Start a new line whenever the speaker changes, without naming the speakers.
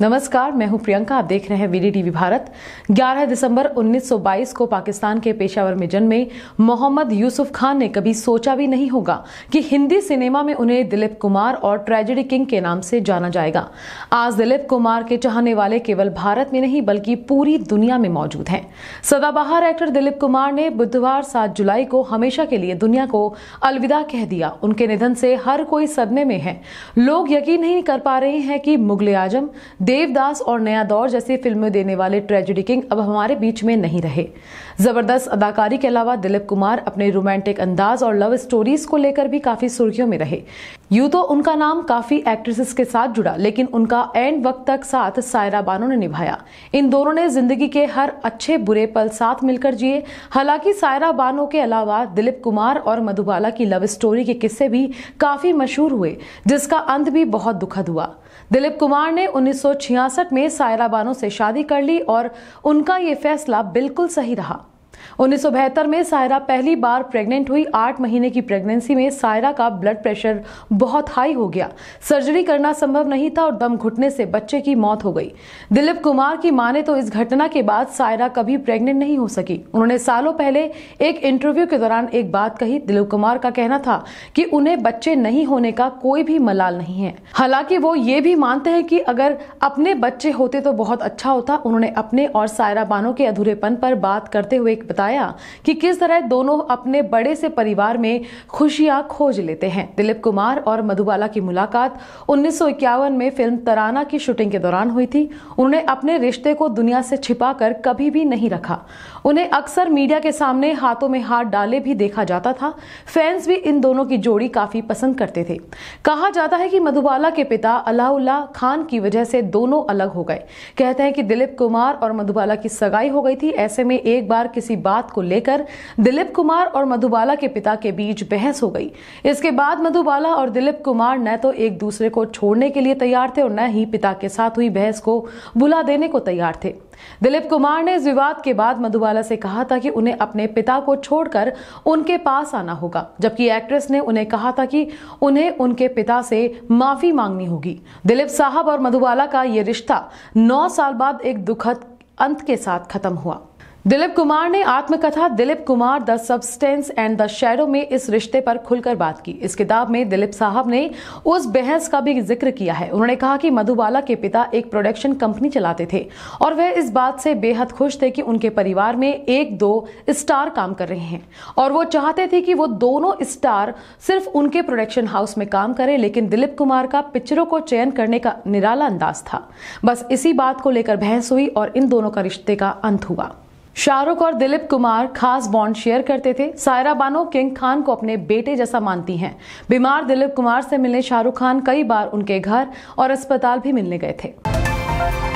नमस्कार मैं हूं प्रियंका आप देख रहे हैं वीडी टीवी भारत 11 दिसंबर 1922 को पाकिस्तान के पेशावर में जन्मे मोहम्मद यूसुफ खान ने कभी सोचा भी नहीं होगा कि हिंदी सिनेमा में उन्हें दिलीप कुमार और ट्रेजेडी किंग के नाम से जाना जाएगा आज दिलीप कुमार के चाहने वाले केवल भारत में नहीं बल्कि पूरी दुनिया में मौजूद हैं सदाबहार एक्टर दिलीप कुमार ने बुधवार सात जुलाई को हमेशा के लिए दुनिया को अलविदा कह दिया उनके निधन से हर कोई सदमे में है लोग यकीन नहीं कर पा रहे हैं कि मुगल आजम देवदास और नया दौर जैसी फिल्में देने वाले ट्रेजिडी किंग अब हमारे बीच में नहीं रहे जबरदस्त अदाकारी के अलावा दिलीप कुमार अपने रोमांटिक अंदाज और लव स्टोरीज को लेकर भी काफी सुर्खियों में रहे यूँ तो उनका नाम काफ़ी एक्ट्रेसेस के साथ जुड़ा लेकिन उनका एंड वक्त तक साथ सायरा बानो ने निभाया इन दोनों ने जिंदगी के हर अच्छे बुरे पल साथ मिलकर जिए हालांकि सायरा बानो के अलावा दिलीप कुमार और मधुबाला की लव स्टोरी के किस्से भी काफ़ी मशहूर हुए जिसका अंत भी बहुत दुखद हुआ दिलीप कुमार ने उन्नीस में सायरा बानो से शादी कर ली और उनका ये फैसला बिल्कुल सही रहा उन्नीस में सायरा पहली बार प्रेग्नेंट हुई आठ महीने की प्रेगनेंसी में सायरा का ब्लड प्रेशर बहुत हाई हो गया सर्जरी करना संभव नहीं था और दम घुटने से बच्चे की मौत हो गई दिलीप कुमार की माने तो इस घटना के बाद सायरा कभी प्रेग्नेंट नहीं हो सकी उन्होंने सालों पहले एक इंटरव्यू के दौरान एक बात कही दिलीप कुमार का कहना था कि उन्हें बच्चे नहीं होने का कोई भी मलाल नहीं है हालांकि वो ये भी मानते हैं कि अगर अपने बच्चे होते तो बहुत अच्छा होता उन्होंने अपने और सायरा बानो के अधूरेपन पर बात करते हुए एक बताया कि किस तरह दोनों अपने बड़े से परिवार में खुशियां खोज लेते हैं दिलीप कुमार और मधुबाला की मुलाकात उन्नीस में फिल्म तराना की शूटिंग के दौरान हुई थी उन्होंने अपने रिश्ते को दुनिया से छिपा कर कभी भी नहीं रखा उन्हें अक्सर मीडिया के सामने हाथों में हाथ डाले भी देखा जाता था फैंस भी इन दोनों की जोड़ी काफी पसंद करते थे कहा जाता है कि मधुबाला के पिता अलाउल्ला खान की वजह से दोनों अलग हो गए कहते हैं कि दिलीप कुमार और मधुबाला की सगाई हो गई थी ऐसे में एक बार किसी बात को लेकर दिलीप कुमार और मधुबाला के पिता के बीच बहस हो गई इसके बाद मधुबाला और दिलीप कुमार न तो एक दूसरे को छोड़ने के लिए तैयार थे और न ही पिता के साथ हुई बहस को बुला देने को तैयार थे दिलीप कुमार ने इस विवाद के बाद मधुबाला से कहा था कि उन्हें अपने पिता को छोड़कर उनके पास आना होगा जबकि एक्ट्रेस ने उन्हें कहा था कि उन्हें उनके पिता से माफी मांगनी होगी दिलीप साहब और मधुबाला का यह रिश्ता नौ साल बाद एक दुखद अंत के साथ खत्म हुआ दिलीप कुमार ने आत्मकथा Dilip Kumar the substance and the shadow में इस रिश्ते पर खुलकर बात की इस किताब में दिलीप साहब ने उस बहस का भी जिक्र किया है उन्होंने कहा कि मधुबाला के पिता एक प्रोडक्शन कंपनी चलाते थे और वह इस बात से बेहद खुश थे कि उनके परिवार में एक दो स्टार काम कर रहे हैं और वो चाहते थे कि वो दोनों स्टार सिर्फ उनके प्रोडक्शन हाउस में काम करें लेकिन दिलीप कुमार का पिक्चरों को चयन करने का निराला अंदाज था बस इसी बात को लेकर बहस हुई और इन दोनों का रिश्ते का अंत हुआ शाहरुख और दिलीप कुमार खास बॉन्ड शेयर करते थे सायरा बानो किंग खान को अपने बेटे जैसा मानती हैं बीमार दिलीप कुमार से मिलने शाहरुख खान कई बार उनके घर और अस्पताल भी मिलने गए थे